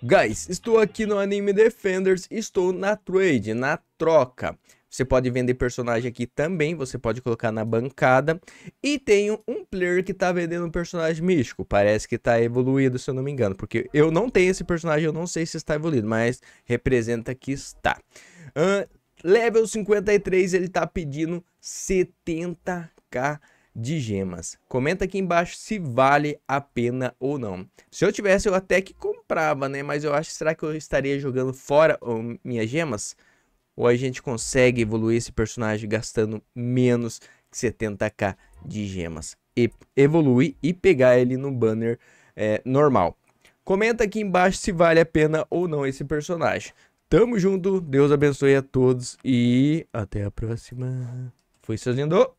Guys, estou aqui no Anime Defenders estou na trade, na troca. Você pode vender personagem aqui também, você pode colocar na bancada. E tenho um player que está vendendo um personagem místico. Parece que está evoluído, se eu não me engano. Porque eu não tenho esse personagem, eu não sei se está evoluído, mas representa que está. Uh, level 53, ele está pedindo 70k de gemas. Comenta aqui embaixo se vale a pena ou não. Se eu tivesse, eu até que comprava, né? Mas eu acho, será que eu estaria jogando fora minhas gemas? Ou a gente consegue evoluir esse personagem gastando menos que 70k de gemas? E evoluir e pegar ele no banner é, normal. Comenta aqui embaixo se vale a pena ou não esse personagem. Tamo junto, Deus abençoe a todos e até a próxima. Foi, seus lindos!